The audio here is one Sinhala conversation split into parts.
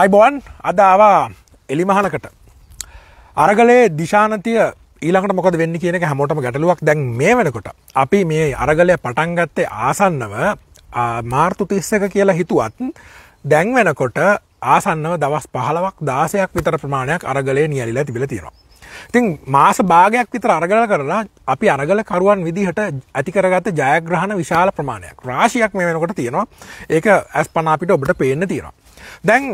අයිබෝන් අදාවා එලිමහනකට අරගලේ දිශානතිය ඊළඟට මොකද වෙන්න කියන හැමෝටම ගැටලුවක් දැන් මේ වෙනකොට අපි මේ අරගලය පටන්ගත්තේ ආසන්නව මාර්තු තිස්සක කියලා හිතුවත් දැන් වෙනකොට ආසන්නව දවස් පහලවක් දාසයක් විතර ප්‍රමාණයක් අරගලය නියලිලා තිබිල තියෙනවා ඉතින් මාස භාගයක් විතර අරගල කරලා අපි අරගල කරුවන් විදිහට ඇතිකරගත ජයග්‍රහණ විශාල ප්‍රමාණයක් රාශියක් මේ වෙනකොට තියෙනවා ඒක ඇස් පනාපිට ඔබට පේන්න තියෙනවා දැන්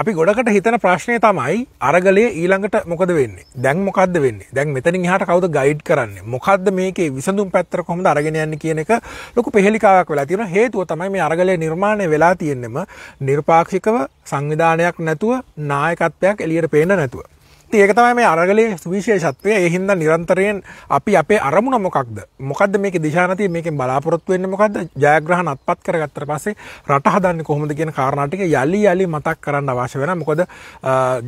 අපි ගොඩකට හිතන ප්‍රශ්නය තමයි අරගලේ ඊළඟට මොකද වෙන්නේ දැන් මොකක්ද වෙන්නේ දැන් මෙතනින් එහාට කවුද ගයිඩ් කරන්නේ මොකද්ද මේකේ විසඳුම් පැත්තට කොහොමද අරගෙන යන්නේ කියන එක ලොකු පෙහෙලිකාවක් වෙලා තියෙනවා හේතුව තමයි මේ අරගලේ නිර්මාණය වෙලා තියෙන්නෙම නිර්පාක්ෂිකව සංවිධානයක් නැතුව නායකත්වයක් එළියට පේන්න නැතුව ඒක තමයි මේ අරගලේ සුවිශේෂත්වය එහින්ද නිරන්තරයෙන් අපි අපේ අරමුණ මොකක්ද මොකද මේක දිශානතිය මේක බලාපොරොත්තු වෙන්න මොකද ජයග්‍රහණ අත්පත් කරගත්තට පස්සේ රට හදන්නේ කොහොමද කියන කාරණා ටික යලි යලි මතක් කරන්න අවශ්‍ය වෙනවා මොකද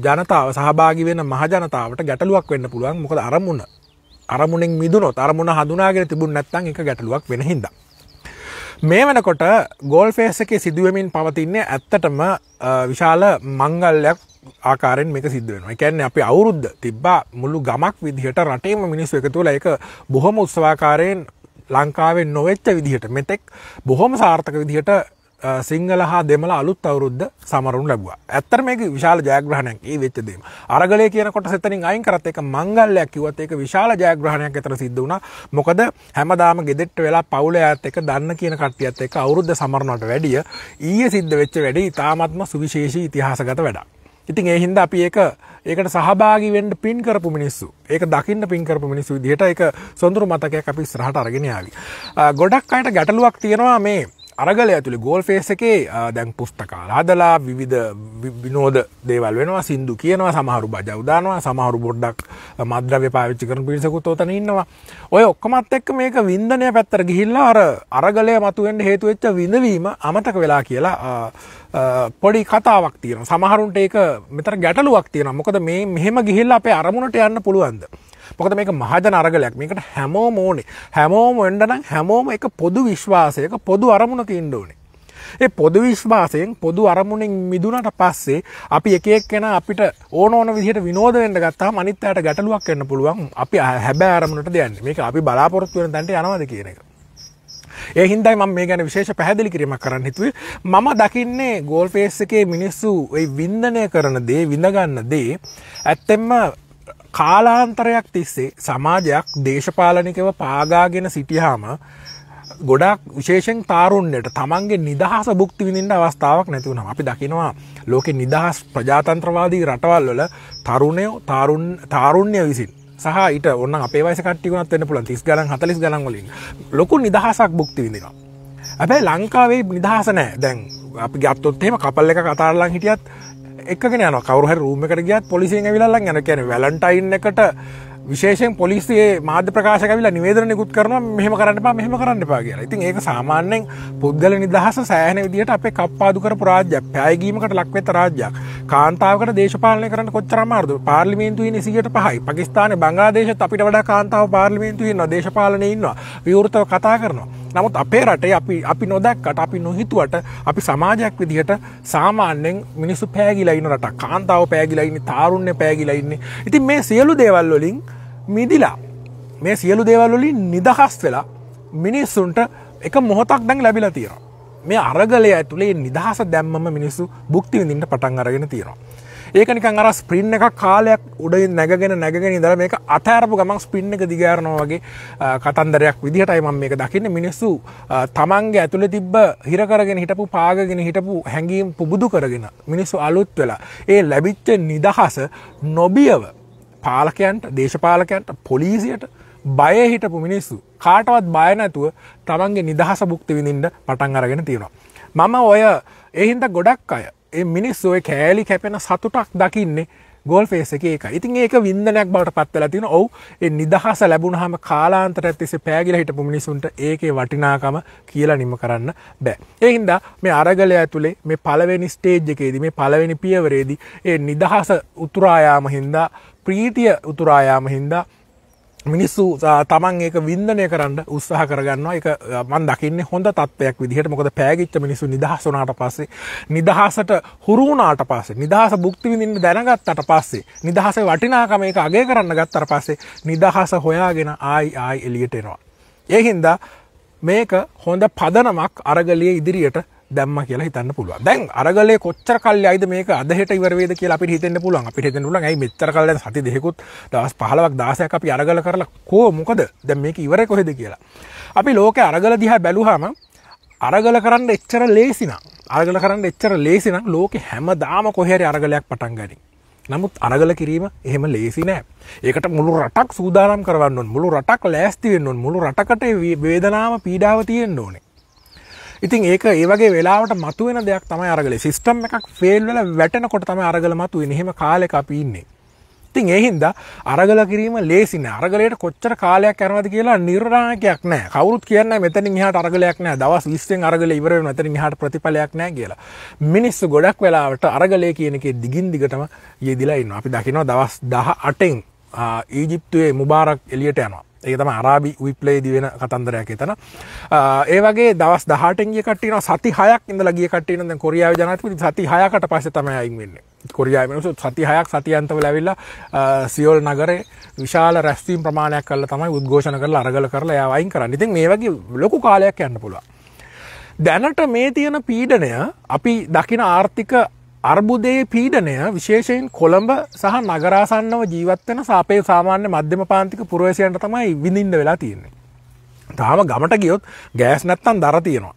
ජනතාව සහභාගී වෙන මහ ජනතාවට ගැටලුවක් වෙන්න පුළුවන් මොකද අරමුණ අරමුණෙන් මිදුනොත් අරමුණ හඳුනාගෙන තිබුණ නැත්නම් ඒක ගැටලුවක් වෙන හින්දා මේ වෙනකොට ගෝල් ෆේස් එකේ සිදුවමින් පවතින්නේ ඇත්තටම විශාල මංගල්ලයක් ආකාරෙන් මේක සිද්ධ වෙනවා. ඒ කියන්නේ අපි අවුරුද්ද තිබ්බා මුළු ගමක් විදිහට රටේම මිනිස්සු එකතු වෙලා ඒක බොහොම උත්සවාකාරයෙන් ලංකාවේ නොවෙච්ච විදිහට මෙතෙක් බොහොම සාර්ථක විදිහට සිංහල හා දෙමළ අලුත් අවුරුද්ද සමරුන් ලැබුවා. ඇත්තට මේක විශාල ජයග්‍රහණයක්. ඒ වෙච්ච දෙයම. අරගලය කියනකොට සෙතනින් අයින් කරත් ඒක මංගල්‍යයක් කිව්වත් ඒක විශාල ජයග්‍රහණයක් අතර සිද්ධ වුණා. මොකද හැමදාම ගෙදෙට්ට වෙලා පවුලේ අයත් එක්ක දන්න කියන කට්ටියත් එක්ක අවුරුද්ද සමරනවට වැඩිය ඊයේ සිද්ධ වෙච්ච වැඩේ ඉතාමත්ම සුවිශේෂී ඉතිහාසගත වැඩක්. ඉතින් ඒ හින්දා අපි ඒක ඒකට සහභාගි වෙන්න පින් කරපු මිනිස්සු ඒක දකින්න පින් කරපු මිනිස්සු විදිහට ඒක සොඳුරු මතකයක් අපි ඉස්සරහට අරගෙන ආවි. ගොඩක් අයට ගැටලුවක් තියෙනවා මේ අරගල ඇතුළි ගෝල් ෆේස එකේ දැන් පුස්තකාලාදලා විවිධ විනෝද දේවල් වෙනවා සින්දු කියනවා සමහරු බජවදානවා සමහරු බොඩ්ඩක් මද්‍රව්‍ය පාවිච්චි කරන පිරිසකුත් ඕතන ඉන්නවා ඔය ඔක්කමත් එක්ක මේක වින්දනය පැත්තර ගිහිල්ලා අර අරගලය මතුවෙන්ට හේතුවෙච්ච විඳවීම අමතක වෙලා කියලා පොඩි කතාවක් තියෙන සමහරුන්ට ඒක මෙතර ගැටලුවක් තියෙන මොකද මේ මෙහෙම ගිහිල්ලා අපේ අරමුණට යන්න පුළුවන්ද. මොකද මේක මහජන අරගලයක් මේකට හැමෝම ඕනේ හැමෝම වෙන්ඩනම් හැමෝම එක පොදු විශ්වාසයක පොදු අරමුණ තිීන්ඩ ඕනේ ඒ පොදු විශ්වාසයෙන් පොදු අරමුණෙන් මිදුනට පස්සේ අපි එකෙක් කෙන අපිට ඕන ඕන විදිහට විනෝදෙන්ට ගත්තා මනිත්තයට ගැටලුවක් එන්න පුළුවන් අපි හැබෑ අරමුණට දෙයන්න මේක අපි බලාපොරොත්තු වෙන දැන්ට යනවාද කියන එක ඒ හින්දයි මම මේ ගැන විශේෂ පැහැදිලි කිරීමක් කරන්න හිතුවේ මම දකින්නේ ගෝල් ෆේස් එකේ මිනිස්සු ඒ වින්දනය කරන දේ විඳගන්න දේ ඇත්තෙම කාලාන්තරයක් තිස්සේ සමාජයක් දේශපාලනිකව පාගාගෙන සිටියහාම ගොඩක් විශේෂෙන් තාරුන්යට තමන්ගේ නිදහස බුක්ති විඳින්න අවස්ථාවක් නැතිවුණම අපි දකිනවා ලෝකෙ නිදහස් ප්‍රජාතන්ත්‍රවාදී රටවල්වල තරුණයෝ තාරුණ්‍ය විසින් සහ ඊට ඔන්න අපේ වයිස කට්ටිකුණත් වෙන පුළන් තිස් ගලන් හතලිස් ගලන්වලින් ලොකු නිදහසක් බුක්ති විඳිනවා. ඇබැයි ලංකාවේ නිදහසනෑ දැන් අපි ගත්තොත්තේම කපල්ල එක කතාරලං හිටියත් එකගෙන යන කවරහ රූමකට ගියත් පොලිසිෙන් විල්ලන් යන කියන වැලන්ටයින් එකට විශේෂෙන් පොලිසිේ මාධ්‍ය ප්‍රකාශ කවිලා නිවේදන නිකුත් කරන මෙහම කරන්න පා මෙහම කරන්න පා කියලා ඉතින් ඒක සාමාන්‍යෙන් පුද්ගල නිදහස සෑහන විදිට අපේ කප්පාදු කර පුරාජ්‍ය පැයගීමකට ලක්වෙත රාජ්‍යයක් කාන්තාවකට දේශපාලන කරට කොච්චරමාර්ද පාර්ලිමේන්තුව නිසිට පහයි පකිස්ාන බංගාදේශ අපිට වඩා කාන්තාව පාර්ලිමේන්තුවන්න දේශපාලනඉන්නවා විවෘතව කතා කරනවා නමුත් අපේ රටේ අපි අපි නොදැක්කට අපි නොහිතුවට අපි සමාජයක් විදිහට සාමාන්‍යෙන් මිනිස්සු පෑගිලයින රට කාන්තාව පෑගිලයින්න තාරුණ්‍ය පෑගිලයින්නේ ඉතින් මේ සියලු දේවල්වලින් මිදිලා මේ සියලු දේවල්වලින් නිදහස් වෙලා මිනිස්සුන්ට එක මොහොතක් දැන් ලැබිලා තියෙනවා මේ අරගලය ඇතුළේ නිදහස දැම්මම මිනිස්සු භුක්තිවිඳින්ට පටන් අරගෙන තියෙනවා ඒක නිකන් අර ස්ප්‍රින් එකක් කාලයක් උඩින් නැගගෙන නැගගෙන ඉඳලා මේක අතහැරපු ගමන් ස්ප්‍රින් එක දිග යනවා වගේ කතන්දරයක් විදිහටයි මම මේක දකින්නේ මිනිස්සු තමන්ගේ ඇතුලේ තිබ්බ හිර කරගෙන හිටපු පාගගෙන හිටපු හැඟීම් පුබුදු කරගෙන මිනිස්සු අලුත් වෙලා ඒ ලැබිච්ච නිදහස නොබියව පාලකයන්ට දේශපාලකයන්ට පොලිසියට බය හිටපු මිනිස්සු කාටවත් බය නැතුව තමන්ගේ නිදහස භුක්ති විඳින්න පටන් අරගෙන තියෙනවා. මම ඔය එහින්ද ගොඩක් අය මිනිස් ඔය කෑලි කැපෙන සතුටක් දකින්නේ ගොල් ෆේස එක එක ඉතින් ඒක විදනයක් බවට පත්වල තින ඔවු නිදහස ලැබුණහම කාලාන්තර ඇතිස පෑගිල හිටපු මිනිසුන්ට ඒකේ වටිනාකම කියලා නිම කරන්න බෑ. එහින්ද මේ අරගලය ඇතුළේ මේ පලවෙනි ස්ටේජ් එකේද මේ පලවෙනි පියවරේදී ඒ නිදහස උතුරායාම හින්දා ප්‍රීතිය උතුරායාම හින්දා මිනිස්සු තමන් ඒක වින්දනය කරන්න උත්සාහ කරගන්නවා එක මන් දකින්න හොඳ තත්වයක් විදිහට මොකද පෑගිච්ච මිනිසු නිදහසුනාට පස්සේ නිදහසට හුරුුණාට පස්සේ නිදහස බුක්තිවිඳින්න දැනගත්තට පස්සේ නිදහස වටිනාකම එක අගේ කරන්න ගත්තර පස්සේ නිදහස හොයාගෙන ආයි ආයි එලියට එනවා. ඒහින්දා මේක හොඳ පදනමක් අරගලිය ඉදිරියට දැම්ම කියලා හිතන්න පුළුවන්. දැන් අරගලේ කොච්චර කල්ලි ඇයිද මේක අදහෙට ඉවර වේද කියලා අපිට හිතෙන්න පුළුවන්. අපිට හිතෙන්න පුළුවන් ඇයි මෙච්චර කල් දැන් සති දෙකකුත් දවස් 15ක් 16ක් අපි අරගල කරලා කෝ මොකද? දැන් මේක ඉවරයි කොහෙද කියලා. අපි ලෝකේ අරගල දිහා බැලුවාම අරගල කරන්න එච්චර ලේසි නං. අරගල කරන්න එච්චර ලේසි නං ලෝකේ හැමදාම කොහේ හරි අරගලයක් පටන් ගනී. නමුත් අරගල කිරීම එහෙම ලේසි නෑ. ඒකට මුළු රටක් සූදානම් කරවන්න ඕන. මුළු රටක් ලෑස්ති වෙන්න ඕන. මුළු රටකට වේදනාව පීඩාව තියෙන්න ඕනේ. ඉතින් ඒක ඒවගේ වෙලාට මතුවෙන දෙයක් තම අරගල සිිස්ටම් එකක් ෆෙල්වෙල වැටන කොට තම අරගල මතු නහෙම කාලෙක අපින්නේ ඉතින් ඒහින්ද අරගල කිරීම ලේසින අරගලයට කොච්චර කාලයක් කරනද කියලා නිර්ණාකයක් නෑ කවරුත් කියන්න මෙතන හට අරගලයක් නෑ දවස් විස්සෙන් අරගල ඉවර මෙතන හට ප්‍රතිඵලයක් නෑ කියලා මිනිස්සු ගොඩක් වෙලාවට අරගලය කියනකේ දිගින් දිගටම යෙදිලා ඉන්න අපි දකිනවා දවස් දහ අටෙන් ඊජිප්තුවේ මුබාරක් එලියට යනවා ඒතම ආරාබි විප්ලේදී වෙන කතන්දරයක් එතන ඒවගේ දවස් දහටගේ කටන සති හයක් ඉඳ ලගිය කටන කොරියාව ජනතපති සති හයකට පස තමයින් වෙන්න කොරියාමනසු සති හයක් සතියන්තව ලැවිල්ල සියෝල් නගරේ විශාල රැස්තීම් ප්‍රමාණයක් කල තමයි උද්ඝෝෂණ කල අරගල කරලා යවයින් කරන්න ඉතින් මේ වගේ ලොකු කාලයක් යන්න පුළුව දැනට මේ තියෙන පීඩනය අපි දකින ආර්ථික අර්බුදයේ පීඩනය විශේෂයෙන් කොළඹ සහ නගරාසන්නව ජීවත්වන සාපේ සාමාන්‍ය මධ්‍යම පාන්තික පුරවේශයන්ට තමයි විඳින්ද වෙලා තියෙන්නේ. තාම ගමට ගියොත් ගෑස් නැත්තන් දර තියෙනවා.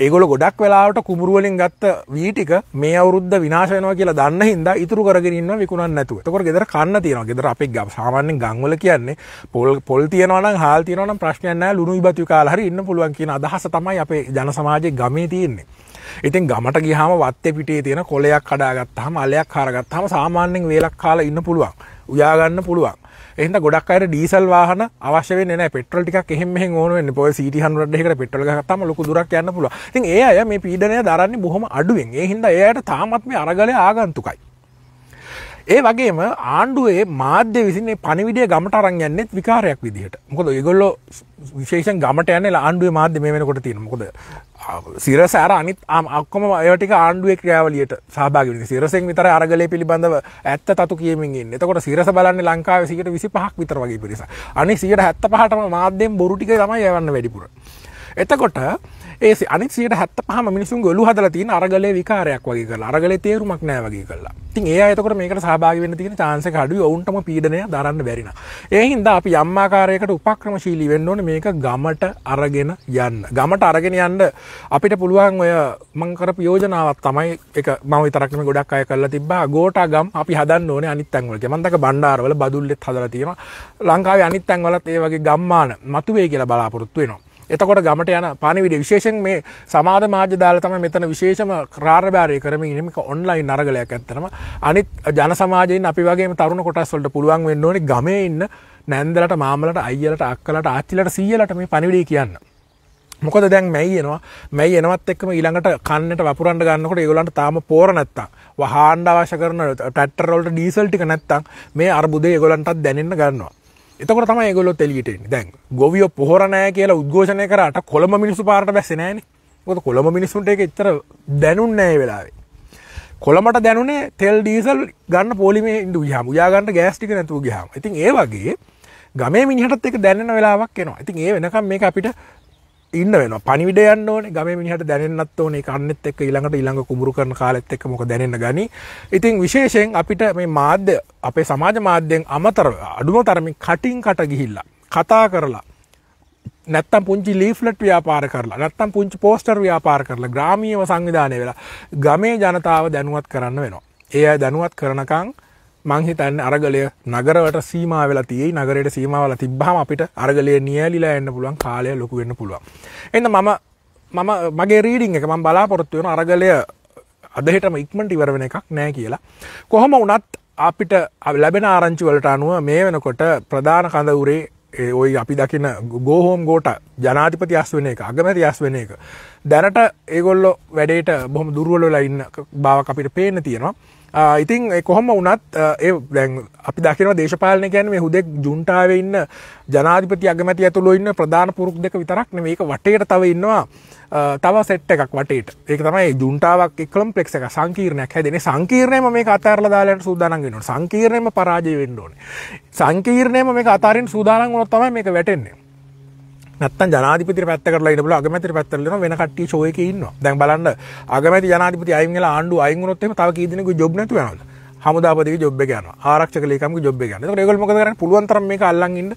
ඒගොල ගොඩක් වෙලාට කුමරුවලින් ගත්ත වීටික මේ අවුද්ධ විනාශයනවා කියලා දන්න හිද ඉතුර කරගෙනන්න විකුණන් නැතුව තකොට ගෙදර කන්න තියෙන ගෙදර අපි ග සාමාන්‍යෙන් ගංවල කියන්නේ පොල් පොල් තියනවන හල් තියනවන ප්‍රශ්නයන්න ලුණු ඉබතු කාලහරි ඉන්න පුළුවන් කියන අදහස තමයි අපේ ජනසමාජය ගමේ තියෙන්නේ. ඉතින් ගමට ගිහම වත්තේ පිටේ තියෙන කොලයක් කඩාගත්තහම අලයක් හරගත්තහම සාමාන්‍යයෙන් වේලක් කාලා ඉන්න පුළුවන්. උයාගන්න පුළුවන්. එහෙනම් ගොඩක් අයට ඩීසල් වාහන අවශ්‍ය වෙන්නේ නැහැ. පෙට්‍රල් ටිකක් එහෙම මෙහෙන් ඕන වෙන්නේ. පොය CT100 එකකට පෙට්‍රල් ගහගත්තාම ලොකු දුරක් යන්න පුළුවන්. ඉතින් ඒ අය මේ පීඩනය දරන්නේ බොහොම අඩුවෙන්. ඒ හින්දා ඒ අයට තාමත් මේ අරගලය ආගන්තුකයි. ඒ වගේම ආණ්ඩුවේ මාධ්‍ය විසින්නේ පණිවිඩය ගමට අරන් යන්නෙත් විකාරයක් විදිහට. මොකද ඒගොල්ලෝ විශේෂයෙන් ගමට යන්නේ ආණ්ඩුවේ මාධ්‍ය මේ වෙනකොට තියෙන. මොකද සිරස අර අනිත් ඔක්කොම ඒවා ටික ආණ්ඩුවේ ක්‍රියාවලියට සහභාගී වෙනවා. සිරසෙන් විතර අරගලේ පිළිබඳව ඇත්ත තතු කියමින් ඉන්නේ. එතකොට සිරස බලන්නේ ලංකාවේ 125ක් විතර වගේ පිරිසක්. අනිත් 175ටම මාධ්‍යෙන් බොරු ටික තමයි යවන්න වැඩිපුර. එතකොට ඒ අනිසිට හැත්ත පහම මිනිසුන් ගොලු හදල තින අරගල විකාරයක් වගේ කල අරගල තේරුමක් නෑ වගේ කලා තින් ඒ අතකට මේකට සභාග වෙන තින චාන්ස කඩු ඔවුන්ටම පීඩනය දරන්න බැරින ඒහින්ද අපි අම්මාකාරයකට උපක්‍රම ශීලි වෙන්නඕන මේක ගමට අරගෙන යන්න ගමට අරගෙන යන්න අපිට පුළුවන් ඔය මංකර යෝජනාවත් තමයි එක මව තරක්ම ගොඩක් අය කල්ලා තිබා ගෝටා ගම් අපි හදන්න ඕන අනිත්තැන්වලට මන්දක බණ්ඩාරවල බදුල්ලෙත් හදර තියෙන ලංකාවේ අනිත්තැන්වලත් ඒ වගේ ගම්මාන මතුවේ කියලා බලාපොරොත්තු වෙනවා එතකොට ගමට යන පණවිඩ විශේෂෙන් මේ සමාධ මාජ්‍ය දාල තම මෙතන විශේෂම ක්‍රාර්භාරය කරම ඉනිමික ඔන්ලයින් නරගලයක් ඇත්තනම අනිත් ජන සමාජයෙන් අපි වගේ තරුණ කොටස්වලට පුළුවන් වෙන්න ඕනි ගමේ ඉන්න නැන්දලට මාමලට අයියලට අක්කලට ආච්චිලට සීයලට මේ පණිවිඩය කියන්න. මොකද දැන් මැයි එනවා මැයි එනවත් එක්කම ඊළඟට කන්නට වපුරන්න ගන්නකොට ඒගොල්ලන්ට තාම පෝර නැත්තම් වහාණ්ඩ අවශ්‍ය කරන ට්‍රැක්ටර් වලට ඩීසල් ටික නැත්තම් මේ අර්බුදේ ඒගොල්ලන්ටත් දැනෙන්න ගන්නවා. එතකොට තමයි ගොල තෙලිටෙන් දැන් ගොවිය පොහරණෑ කියලා උද්ඝෝෂණය කරට කොළම මිනිසු පාට බැස්සනෑන ොත කොළම මිනිසුන්ට එක එතර දැනුන් නෑ වෙලාවේ. කොළමට දැනුනේ තෙල් ඩීසල් ගන්න පොලිමේ ඉන්දු හම යාගන්නට ගෑස්ටික නැතු ගහම ඉතින් ඒ වගේ ගමේ මිනිහටත් එක දැන්න වෙලාවක් එනවා ඉතින් ඒ වෙනකම් මේ අපිට ඉන්න වෙන පනිවිඩ යන්න ඕනේ ගමේ මිනිහට දැනෙන්නත් ඕනේ කන්නෙත් එක්ක ඊළඟට ඊළඟ කුඹුරු කරන කාලෙත් එක්ක මොක දැනෙන්න ගනි. ඉතින් විශේෂයෙන් අපිට මේ මාධ්‍ය අපේ සමාජ මාධ්‍යයෙන් අමතරව අඩුම තරමින් කටින් කට ගිහිල්ලා කතා කරලා නැත්තම් පුංචි ලීෆ්ලට් ව්‍යාපාර කරලා නැත්තම් පුංචි පෝස්ටර් ව්‍යාපාර කරලා ග්‍රාමීය සංවිධානය වෙලා ගමේ ජනතාව දැනුවත් කරන්න වෙනවා. ඒ අය දැනුවත් කරනකම් මංහිතන්න අරගලය නගරවට සීම වෙලා තියයි නගරයට සීමාවල තිබ්බාම අපිට අරගලය නියලිලා එන්න පුළුවන් කාලය ලොකු වෙන්න පුළුවන් එන්න මම මම මගේ රීඩිං එක මං බලාපොරොත්තු වෙන අරගලය අදහෙටම ඉක්මට ඉවරවෙන එකක් නෑ කියලා කොහොම වනත් අපිට ලැබෙන ආරංචි වලට අනුව මේ වෙනකොට ප්‍රධාන කඳවුරේ ඔයි අපි දකින ගෝහෝම් ගෝට ජනාතිපති අස් වෙන එක අගමැති අස් වෙන එක දැනට ඒගොල්ලො වැඩේට බොහොම දුරුවලලා ඉන්න බාව අපිට පේන තියෙනවා ඉතින් කොහොම වනත් ඒ දැන් අපි දකින දේශපාලන ගැන මේ හුදෙක් ජුන්ටාව ඉන්න ජනාධිපති අගමැති ඇතුළු ඉන්න ප්‍රධාන පුරුක් දෙක විතරක් මේක වටේට තව ඉන්නවා තව සෙට් එකක් වටේට ඒක තමයි ජුන්ටාවක් එකලම් පෙක් එක සංකීර්ණයක් හැදෙන සංකීර්ණයම මේ අතරල දාලට සූදානන්ගෙනවා සංකීර්ණයම පරාජය වෙන්න ඕනේ සංකීර්ණයම මේ අතරින් සූදානම් වුණොත් තමයි මේක වැටෙන්නේ නැත්තම් ජනාධිපති පැත්තට ඉන්න පුළුවන් අගමැති පැත්තට ඉන්න වෙන කට්ටිය ෂෝ එකේ ඉන්නවා. දැන් බලන්න අගමැති ජනාධිපති අයින් වෙලා ආණ්ඩුව අයින් වුණොත් එහෙම තව කී දිනෙක ජොබ් නැතුව යනවලු. හමුදාපතිගේ ජොබ් එක යනවා. ආරක්ෂක ලේකම්ගේ ජොබ් එක යනවා. ඒකට ඒගොල්ලෝ මොකද කරන්නේ? පුළුවන් තරම් මේක අල්ලන් ඉන්න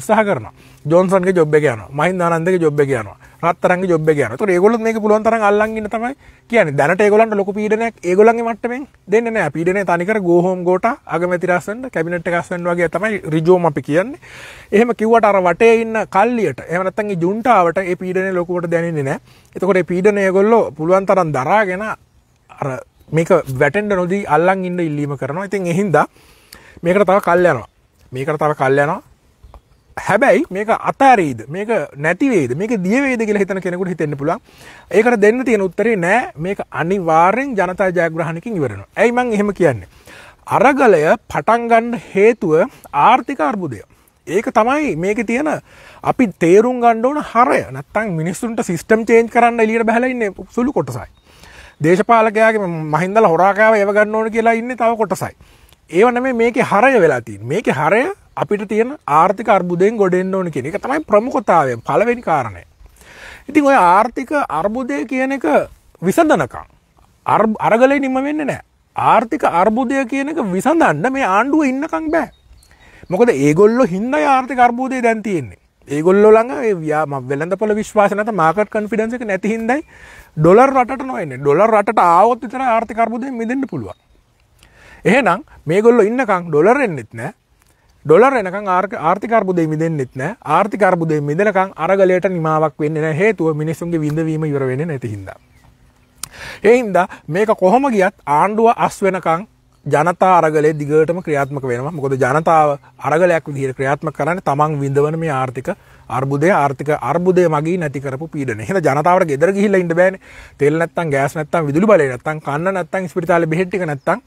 උත්සාහ කරන ජොන්සන්ගේ ජොබ් එක යන මහින්දානන්දගේ ජොබ් එක යනවා රත්තරන්ගේ ජොබ් එක යනවා. ඒතකොට ඒගොල්ලොත් මේක පුළුවන් තරම් අල්ලන් ඉන්න තමයි කියන්නේ. දැනට ඒගොල්ලන්ට ලොකු පීඩනයක් ඒගොල්ලන්ගේ මට්ටමින් දෙන්නේ නැහැ. පීඩනය තනිකර ගෝ හෝම් ගෝට අගමැති රස්සන්ට කැබිනට් එක රස්සන්ට වගේ තමයි ඍජුවම අපි කියන්නේ. එහෙම කිව්වට අර වටේ ඉන්න කල්ලියට එහෙම නැත්නම් ඒ ජුන්ටාවට ඒ පීඩනය ලොකුවට දැනෙන්නේ නැහැ. එතකොට ඒ පීඩනය ඒගොල්ලෝ පුළුවන් තරම් දරාගෙන අර මේක වැටෙන්ඩ නොදී අල්ලන් ඉන්න ඉල්ලීම කරනවා. ඉතින් එහින්දා මේකට තව කල් යනවා. මේකට තව කල් යනවා. හැබැයි මේක අතාරේද මේක නැතිවේද මේක දියවේද කියලා හිතන කෙනෙකුට හිතෙන්න පුළුවන්. ඒකට දෙන්න තියෙන උත්තරේ නෑ මේක අනිවාර්යෙන් ජනතා ජයග්‍රහණකින් ඉවරනවා. ඇයි මං එහෙම කියන්නේ? අරගලය පටන් ගන්න හේතුව ආර්ථික අර්බුදය. ඒක තමයි මේක තියෙන අපි තේරුම් ගන්න ඕන හරය. නැත්තම් මිනිස්සුන්ට සිස්ටම් චේන්ජ් කරන්න එළියට බහලා ඉන්නේ සුළු කොටසයි. දේශපාලකයාගේ මහින්දල හොරාකාව ඒව ගන්න ඕන කියලා ඉන්නේ තව කොටසයි. ඒව නෙමෙයි මේකේ හරය වෙලා තියෙන්නේ. මේකේ හරය අපිට තියෙන ආර්ථික අර්බුදයෙන් ගොඩෙන් ඕන කියෙ එක තමයි ප්‍රමුකොතාවය පලවෙනි කාරණය. ඉතින් ඔය ආර්ථික අර්බුදය කියන එක විසඳනකං. අරගලයි නිම වෙන්න නෑ. ආර්ථික අර්බුදය කියන එක විසඳන්න මේ ආණ්ඩුව ඉන්නකං බෑ. මොකද ඒගොල්ලො හින්ද ආර්ථික අර්බුදය දැන් තියෙන්නේ. ඒගොල්ලො ළඟ යාම වෙළඳපොල විශ්වාසනත මාකට කන්ෆිඩන්සක නැති හින්දයි ඩොලර් රට නොයන්න ඩොලර් රට ආවොත් විතර ආර්ථිකර්බුදය මිදන්න පුළුවන්. එහෙනම් මේගොල්ලො ඉන්නකං ඩොලරෙන්න්නෙත් නෑ ඩොලර් එනකං ආර්ථිකර්බුදේ මිදෙන්න්නෙත් නෑ ආර්ථිකර්බුදේ මිදනකං අරගලයට නිමාවක් වෙන්න හේතුව මිනිසුන්ගේ විඳවීම ඉවරවෙන නැතිහින්ද. එයින්ද මේක කොහොම ගියත් ආණ්ඩුව අස් වෙනකං ජනතා අරගලේ දිගටම ක්‍රියාත්මක වෙනවා මොකද ජනතාව අරගලයක් විදිහට ක්‍රියාත්මක කරන්න තමන් විඳවන මේ ආර්ථික අර්බුදය ආර්ථික අර්බුදය මගේ නැති කරපු පීඩනය. එහෙනම් ජනතාවට ගෙදර ගිහිල්ලා ඉන්න බෑනේ. තෙල් නැත්තම් ගෑස් නැත්තම් විදුලි බලය නැත්තම් කන්න නැත්තම් ස්පිරිතාලේ බෙහෙත් ටික නැත්තම්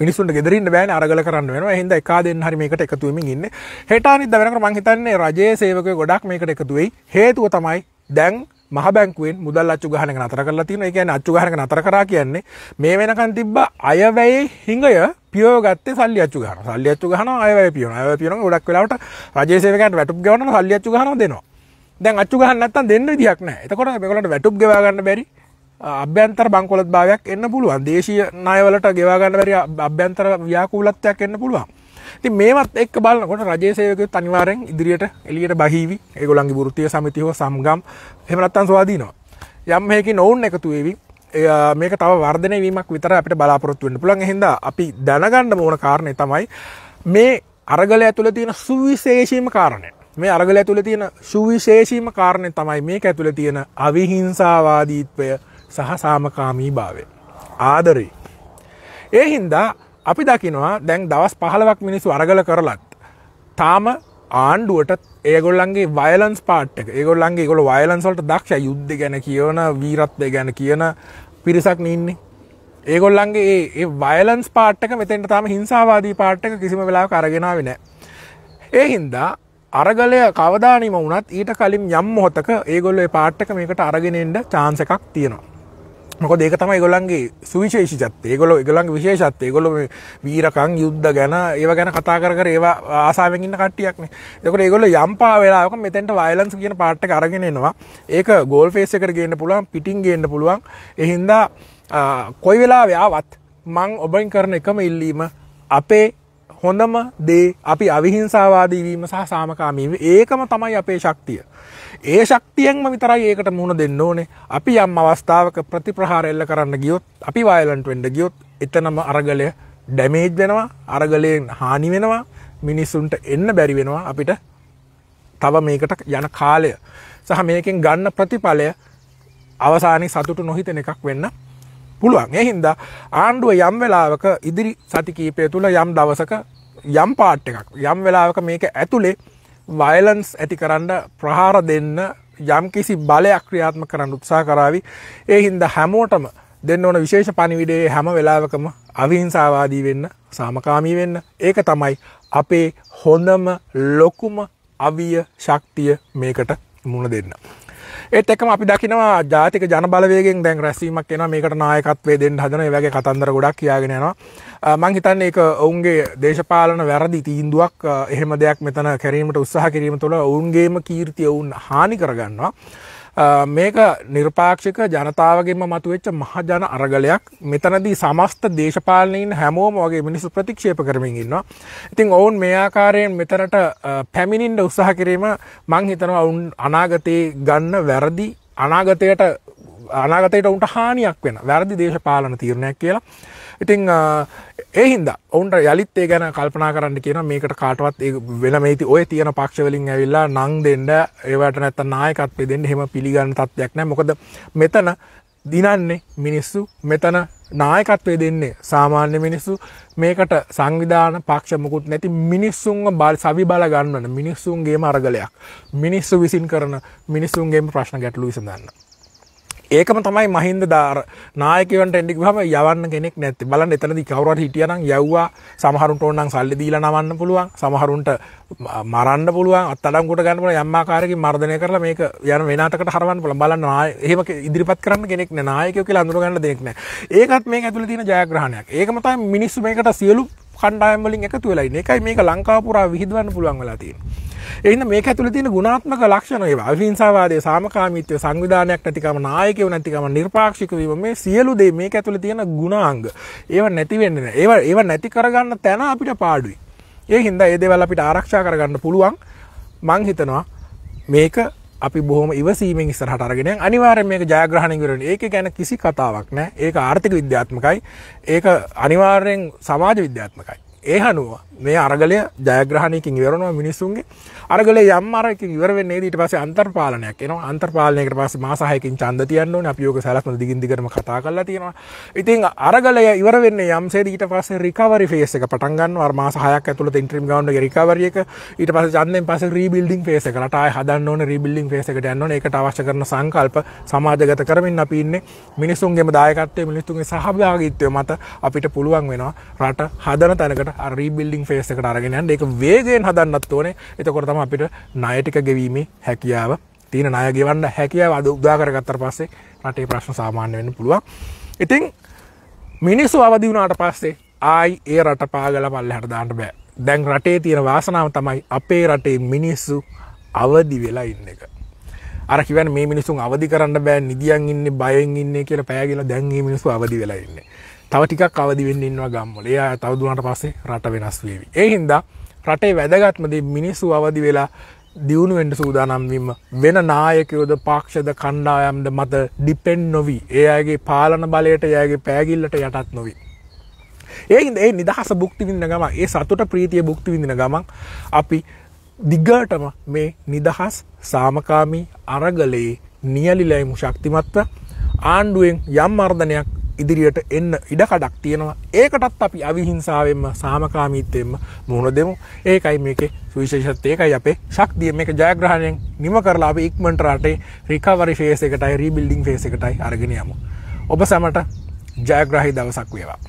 මිනිසුන්ට ගෙදරන්න බෑන අරගල කරන්න වෙන හිද එක දෙන්න හරි මේකට එකතුවමින් ඉන්න හෙටානිත් දවනක මංහිතන්නේ රජයේ සේවක ගොඩක් මේකට එකතුවයි හේතුව තමයි දැන් මහ බැංකුවෙන් මුදල් අච්චු ගහනක නතර කරලා තියෙන ඒ කියන්නේ අච්චු ගහනක නතර කරා කියන්නේ මේ වෙනකන් තිබ්බ අයවැයේ හිඟය පියව ගත්තේ සල්ලි අච්චු ගහනවා සල්ලි අච්චු ගහනවා අයවැය පියවනවා අයවැය පියවනවා ගොඩක් වෙලාවට රජයේ සේවකයන්ට වැටුප් ගෙවනවා සල්ලි අච්චු ගහනවා දෙනවා දැන් අච්චු ගහන්න නැත්තම් දෙන්න විදිහක් නැහැ එතකොට මේගොල්ලන්ට වැටුප් ගෙවා ගන්න බැරි අභ්‍යන්තර බංකොලත් භාවයක් එන්න පුළුවන් දේශීය නායවලට ගෙවාගන්න වැරි අභ්‍යන්තර ව්‍යාකූලත්වයක් එන්න පුළුවන් ති මේමත් එක් බලන්නකොට රජේසයක තනිවාරෙන් ඉදිරියට එලියට බහිවි ඒගොළන්ගේ ෘතිය සමිතිහෝ සම්ගම් හෙමනත්තන් ස්වාදීනවා යම් මේක නොවුන් එකතු වේවි මේක තව වර්ධනය වීමක් විතර අපට බලාපොරොත්තුවෙන්ට පුළන් හිද අපි දැනගන්න ඕන කාරණය තමයි මේ අරගල ඇතුළ තියෙන සුවිශේෂීම කාරණය මේ අරගල ඇතුළ තියෙන සුවිශේෂීම කාරණය තමයි මේක ඇතුළ තියෙන අවිහිංසාවාදීත්වය සහ සාමකාමී භාවය. ආදරී. ඒ හින්දා අපි දකිනවා දැන් දවස් පහලවක් මිනිස්සු අරගල කරලත් තාම ආණ්ඩුවට ඒගොල්ලන්ගේ වයලන්ස් පාට් එක ඒගොල්ලන්ගේ ගොල වයලන්සල්ට දක්ෂ යුද්ධ ගැන කියවන වීරත්වය ගැන කියන පිරිසක් නඉන්නේ ඒගොල්ලන්ගේ ඒ වයලන්ස් පාට්ක මෙතෙන්ට තාම හිංසාවාදී පාට්ටක කිසිම වෙලා කරගෙනාව නෑ ඒ හින්දා අරගලය කවදානම වනත් ඊට කලින් යම් මොහොතක ඒගොල්ල පාට්ටක මේකට අරගෙනෙන්ට චාන්සකක් තියෙනවා මොකද ඒක තමයි ඒගොල්ලන්ගේ සුවිශේෂීත්වය. ඒගොල්ලෝ ඒගොල්ලන්ගේ විශේෂත්වය. ඒගොල්ලෝ මේ වීරකම් යුද්ධ ගැන ඒව ගැන කතා කර කර ඒවා ආසාවෙන් ඉන්න කට්ටියක්නේ. ඒකෝට ඒගොල්ලෝ යම්පා වෙලාවක මෙතෙන්ට වයලන්ස් කියන පාට් එක අරගෙන එනවා. ඒක ගෝල් ෆේස් එකට ගේන්න පුළුවන්, පිටින් ගේන්න පුළුවන්. ඒ හින්දා කොයි වෙලාවෙ ආවත් මං ඔබෙන් කරන එකම ඉල්ලීම අපේ හොඳම දේ අපි අවිහිංසාවාදීවීම සහ සාමකාමීම ඒකම තමයි අපේ ශක්තිය. ඒ ශක්තියෙන්ම විතරයි ඒකට මුහුණ දෙන්න ඕනේ. අපි යම් අවස්ථාවක ප්‍රතිප්‍රහාර එල්ල කරන්න ගියොත්, අපි වයලන්ට් වෙන්න ගියොත්, එතනම අරගලය ඩැමේජ් වෙනවා, අරගලයෙන් හානි වෙනවා, මිනිසුන්ට එන්න බැරි වෙනවා අපිට තව මේකට යන කාලය. සහ මේකෙන් ගන්න ප්‍රතිඵලය අවසානයේ සතුටු නොහිතන එකක් වෙන්න පුළුවන් එහින්දා ආණ්ඩුව යම් වෙලාවක ඉදිරි සති කීපය තුළ යම් දවසක යම් පාට් එකක් යම් වෙලාවක මේක ඇතුළේ වයලන්ස් ඇති කරන්න ප්‍රහාර දෙන්න යම් කිසි බලයක් ක්‍රියාත්ම කරන්න උත්සා කරාවි ඒ හින්ද හැමෝටම දෙන්න ඕන විශේෂ පනිවිඩේ හැම වෙලාවකම අවිහිංසාවාදී වෙන්න සාමකාමී වෙන්න ඒක තමයි අපේ හොඳම ලොකුම අවිය ශක්තිය මේකට මුණ දෙන්න. ඒත් එකම අපි දකිනවා ජාතික ජනබලවේගෙන් දැන් රැසීමක් එනවා මේකට නායකත්වයේ දෙන්න හදන ඒ වගේ කතන්දර ගොඩක් කියාගෙන යනවා මං හිතන්නේ ඒක ඔවුන්ගේ දේශපාලන වැරදි තීන්දුවක් එහෙම දෙයක් මෙතන කැරීමට උත්සාහ කිරීම තුළ ඔවුන්ගේම කීර්තිය ඔවුන් හානි කරගන්නවා මේක නිර්පාක්ෂික ජනතාවගේම මතුවෙච්ච මහජන අරගලයක් මෙතනදී සමස්ත දේශපාලනයින් හැමෝම වගේ මිනිසු ප්‍රතික්ෂේප කරමින් ඉන්නවා. ඉතින් ඔවුන් මේ ආකාරයෙන් මෙතනට පැමිණින්ට උත්සාහ කිරීම මං හිතනවා ඔවුන් අනාගතයේ ගන්න වැරදි අනාගතයට අනාගතයට උන්ට හානියක් වෙන වැරදි දේශපාලන තීරණයක් කියලා ඉතිං ඒහින්ද ඔවුන්ට යළිත් ඒ ගැන කල්පනා කරන්න කියන මේකට කාටවත් වෙනමේති ඔය තියෙන පක්ෂවලින් ඇවිල්ලා නං දෙන්න ඒවට නැත්ත නායකත්වය දෙන්න හෙම පිළිගන්න තත්යක් නෑ මොකද මෙතන දිනන්නේ මිනිස්සු මෙතන නායකත්වය දෙන්නේ සාමාන්‍ය මිනිස්සු මේකට සංවිධාන පක්ෂමකුත් නැති මිනිස්සුන්ව බල සවි බල ගන්නන මිනිස්සුන්ගේ මරගලයක් මිනිස්සු විසින් කරන මිනිස්සුන්ගේ ප්‍රශ්න ගැටලු විසඳන්න ඒකම තමයි මහින්ද දාර නායකවන්ට එඩික් හම යවන්න කෙනෙක් නැති බලන්න එතනදි කවරට හිටියන යව්වා සමහරුන්ට ඔන්නන් සල්ලි දීල නවන්න පුළුවන් සමහරුන්ට මරන්න පුළුවන් අත්තඩම්කොට ගන්නපල යම්මාකාරක මර්ධනය කරලා මේක යන වෙනටකට හරවන් පල බලන්න ඒම ඉදිරිපත් කරන්න කෙනෙක් නායකෝ කියලා අඳුරගන්න දෙෙක්න ඒකත් මේ ඇතුල තින ජයග්‍රහණයක් ඒකමතයි මිනිස්සු මේකට සියලු කණ්ඩායම්වලින් එකතු වෙලයි එකයි මේක ලංකාපුරා විහිදවන්න පුළුවන් වෙලා තියෙන එන්න මේක ඇතුළ තියෙන ගුණාත්මක ලක්ෂණ ඒවා අවිහිංසාවාදය සාමකාමීත්වය සංවිධානයක් නැතිකම නායකයෝ නැතිකම නිර්පාක්ෂික වීම මේ සියලු දේ මේක ඇතුළ තියෙන ගුණාංග ඒවා නැති වෙන්නේ නැහැ ඒවා ඒවා නැති කරගන්න තැන අපිට පාඩුයි ඒ හින්දා ඒ දේවල් අපිට ආරක්ෂා කරගන්න පුළුවන් මං හිතනවා මේක අපි බොහොම ඉවසීමෙන් ඉස්සරහට අරගෙන අනිවාර්යෙන් මේක ජයග්‍රහණය කරන ඒක ගැන කිසි කතාවක් නෑ ඒක ආර්ථික විද්‍යාත්මකයි ඒක අනිවාර්යෙන් සමාජ විද්‍යාත්මකයි ඒ හනුව මේ අරගලය ජයග්‍රහණයකින් ඉවරනවා මිනිස්සුන්ගේ අරගල යම් අරකින් ඉවරවෙන්නේ ඊට පස්සේ අන්තර්පාලනයක් එනවා අන්තර්පාලනයකට පස්සේ මාස 6කින් ඡන්ද තියන්න ඕනේ අපි ඕක සලස්ම දිගින් දිගටම කතා කරලා තියෙනවා ඉතින් අරගලය ඉවර වෙන්නේ යම්සේද ඊට පස්සේ රිකවරි ෆේස් එක පටන් ගන්නවා අර මාස 6ක් ඇතුළත ඉන්ට්‍රීම් ගවුන්ඩ් එකේ රිකවරි එක ඊට පස්සේ ඡන්දෙන් පස්සේ රීබිල්ඩින් ෆේස් එකට ආය හදන්න ඕනේ රීබිල්ඩින් ෆේස් එකට යන්න ඕනේ ඒකට අවශ්‍ය කරන සංකල්ප සමාජගත කරමින් අපි ඉන්නේ මිනිසුන්ගේම දායකත්වය මිනිසුන්ගේ සහභාගීත්වය මත අපිට පුළුවන් වෙනවා රට හදන තැනකට එකට රීබිල්ඩිං ෆේස් එකට අරගෙනයන් එක වේගෙන් හදන්නත් ඕනේ එතකොටතම අපිට නයටික ගෙවීමේ හැකියාව තියෙන අය ගෙවන්න හැකියාව අද උදාකරගත්තර පස්සේ රටේ ප්‍රශ්න සාමාන්‍ය වෙන්න පුළුවන් ඉතිං මිනිස්සු අවදි වුණාට පස්සේ ආයි ඒ රට පාගල පල්ල හටදාන්න බෑ දැන් රටේ තියෙන වාසනාව තමයි අපේ රටේ මිනිස්සු අවදි වෙලා ඉන්න එක අරකිවන් මේ මිනිසුන් අවදි කරන්න බෑ නිදියන් ඉන්න බයෙන් ඉන්න කියලා පෑගල දැන්ගේ මිනිසු අවදි වෙලා ඉන්නේ තව ටිකක් අවදි වෙන්න ඉන්නවා ගම්වල එයා තවදුනට පස්සේ රට වෙනස් වේවි ඒ හින්දා රටේ වැදගත්මදේ මිනිස්සු අවදි වෙලා දියුණුවෙන්ට සූදානම්වීම වෙන නායකයෝද පක්ෂද කණ්ඩායම්ද මත ඩිපෙන්් නොවී ඒ අගේ පාලන බලයට යගේ පෑගිල්ලට යටත් නොවී. ඒහින්ද ඒ නිදහස බුක්තිවින්න ගම ඒ සතුට ප්‍රීතිය බුක්තිවිඳන ගමන් අපි දිගටම මේ නිදහස් සාමකාමී අරගලයේ නියලිලයිමු ශක්තිමත්ව ආණ්ඩුවෙන් යම් අර්ධනයක් ඉදිරියට එන්න ඉඩකඩක් තියෙනවා ඒකටත් අපි අවිහිංසාවෙන්ම සාමකාමීත්තයෙන්ම මුහුණ දෙමු ඒකයි මේක සුවිශේෂත් ඒකයි අපේ ශක්තිය මේක ජයග්‍රහණයෙන් නිම කරලා අප ඉක්මට රටේ රිකවරි ෆේස එකටයි රීබිල්ඩිං ෆේස එකටයි අරගෙනයමු ඔබ සැමට ජයග්‍රහහි දවසක් වේවා